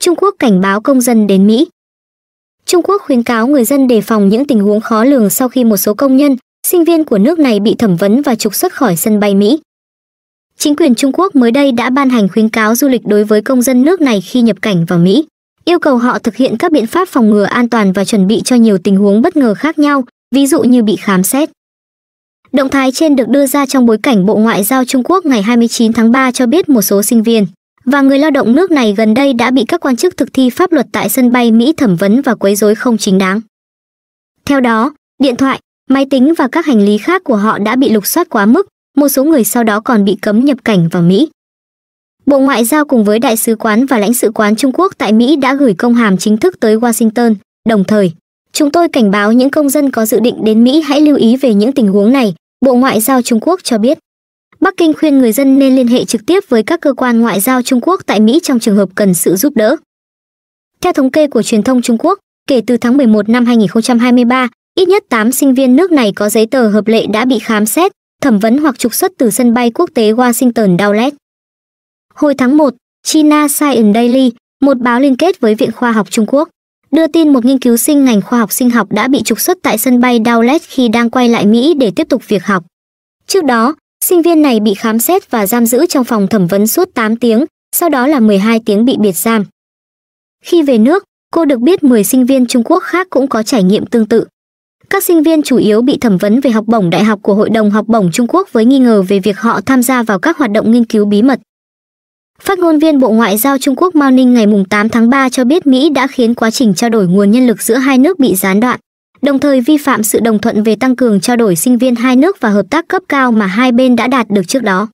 Trung Quốc cảnh báo công dân đến Mỹ. Trung Quốc khuyến cáo người dân đề phòng những tình huống khó lường sau khi một số công nhân, sinh viên của nước này bị thẩm vấn và trục xuất khỏi sân bay Mỹ. Chính quyền Trung Quốc mới đây đã ban hành khuyến cáo du lịch đối với công dân nước này khi nhập cảnh vào Mỹ, yêu cầu họ thực hiện các biện pháp phòng ngừa an toàn và chuẩn bị cho nhiều tình huống bất ngờ khác nhau, ví dụ như bị khám xét. Động thái trên được đưa ra trong bối cảnh Bộ Ngoại giao Trung Quốc ngày 29 tháng 3 cho biết một số sinh viên và người lao động nước này gần đây đã bị các quan chức thực thi pháp luật tại sân bay Mỹ thẩm vấn và quấy rối không chính đáng. Theo đó, điện thoại, máy tính và các hành lý khác của họ đã bị lục soát quá mức, một số người sau đó còn bị cấm nhập cảnh vào Mỹ. Bộ Ngoại giao cùng với Đại sứ quán và lãnh sự quán Trung Quốc tại Mỹ đã gửi công hàm chính thức tới Washington, đồng thời, chúng tôi cảnh báo những công dân có dự định đến Mỹ hãy lưu ý về những tình huống này, Bộ Ngoại giao Trung Quốc cho biết. Bắc Kinh khuyên người dân nên liên hệ trực tiếp với các cơ quan ngoại giao Trung Quốc tại Mỹ trong trường hợp cần sự giúp đỡ. Theo thống kê của truyền thông Trung Quốc, kể từ tháng 11 năm 2023, ít nhất 8 sinh viên nước này có giấy tờ hợp lệ đã bị khám xét, thẩm vấn hoặc trục xuất từ sân bay quốc tế Washington Dulles. Hồi tháng 1, China Science Daily, một báo liên kết với Viện Khoa học Trung Quốc, đưa tin một nghiên cứu sinh ngành khoa học sinh học đã bị trục xuất tại sân bay Dulles khi đang quay lại Mỹ để tiếp tục việc học. Trước đó, Sinh viên này bị khám xét và giam giữ trong phòng thẩm vấn suốt 8 tiếng, sau đó là 12 tiếng bị biệt giam. Khi về nước, cô được biết 10 sinh viên Trung Quốc khác cũng có trải nghiệm tương tự. Các sinh viên chủ yếu bị thẩm vấn về học bổng đại học của Hội đồng học bổng Trung Quốc với nghi ngờ về việc họ tham gia vào các hoạt động nghiên cứu bí mật. Phát ngôn viên Bộ Ngoại giao Trung Quốc Mao Ninh ngày 8 tháng 3 cho biết Mỹ đã khiến quá trình trao đổi nguồn nhân lực giữa hai nước bị gián đoạn đồng thời vi phạm sự đồng thuận về tăng cường trao đổi sinh viên hai nước và hợp tác cấp cao mà hai bên đã đạt được trước đó